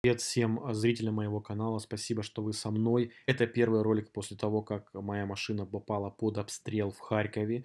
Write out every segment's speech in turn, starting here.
Привет всем а, зрителям моего канала, спасибо, что вы со мной. Это первый ролик после того, как моя машина попала под обстрел в Харькове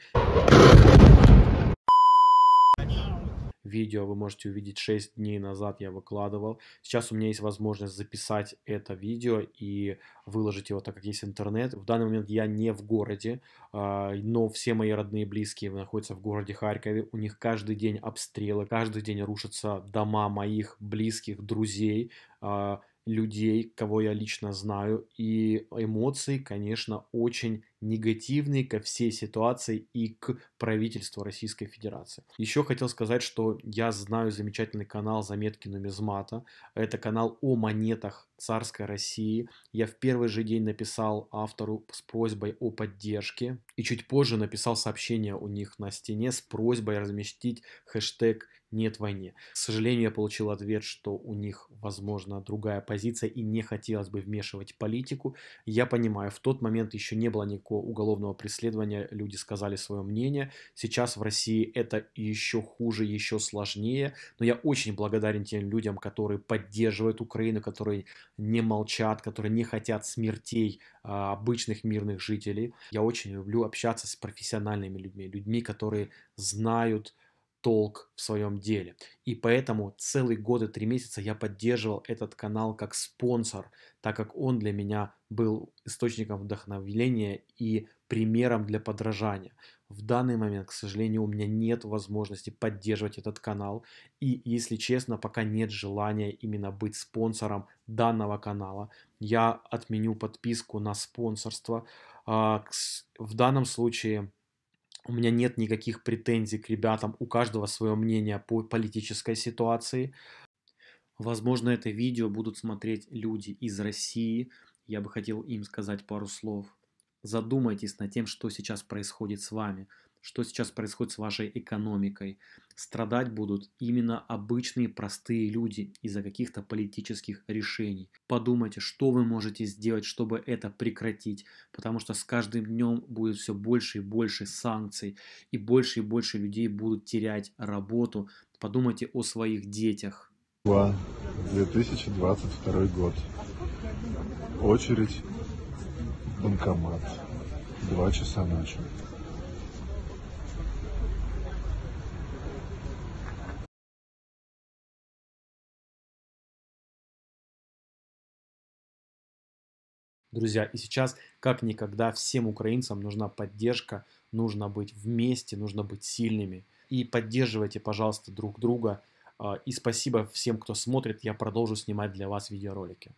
видео, вы можете увидеть 6 дней назад я выкладывал. Сейчас у меня есть возможность записать это видео и выложить его, так как есть интернет. В данный момент я не в городе, а, но все мои родные и близкие находятся в городе Харькове. У них каждый день обстрелы, каждый день рушатся дома моих близких, друзей, а, людей, кого я лично знаю. И эмоции, конечно, очень негативный ко всей ситуации и к правительству Российской Федерации. Еще хотел сказать, что я знаю замечательный канал «Заметки нумизмата». Это канал о монетах царской России. Я в первый же день написал автору с просьбой о поддержке. И чуть позже написал сообщение у них на стене с просьбой разместить хэштег «Нет войне». К сожалению, я получил ответ, что у них, возможно, другая позиция и не хотелось бы вмешивать политику. Я понимаю, в тот момент еще не было никакого практику уголовного преследования, люди сказали свое мнение. Сейчас в России это еще хуже, еще сложнее. Но я очень благодарен тем людям, которые поддерживают Украину, которые не молчат, которые не хотят смертей а, обычных мирных жителей. Я очень люблю общаться с профессиональными людьми, людьми, которые знают, толк в своем деле. И поэтому целый год и три месяца я поддерживал этот канал как спонсор, так как он для меня был источником вдохновения и примером для подражания. В данный момент, к сожалению, у меня нет возможности поддерживать этот канал. И, если честно, пока нет желания именно быть спонсором данного канала. Я отменю подписку на спонсорство. А, в данном случае у меня нет никаких претензий к ребятам, у каждого свое мнение по политической ситуации. Возможно, это видео будут смотреть люди из России. Я бы хотел им сказать пару слов. Задумайтесь над тем, что сейчас происходит с вами что сейчас происходит с вашей экономикой. Страдать будут именно обычные простые люди из-за каких-то политических решений. Подумайте, что вы можете сделать, чтобы это прекратить, потому что с каждым днем будет все больше и больше санкций, и больше и больше людей будут терять работу. Подумайте о своих детях. 2022 год. Очередь банкомат. Два часа ночи. друзья. И сейчас, как никогда, всем украинцам нужна поддержка, нужно быть вместе, нужно быть сильными. И поддерживайте, пожалуйста, друг друга. А, и спасибо всем, кто смотрит. Я продолжу снимать для вас видеоролики.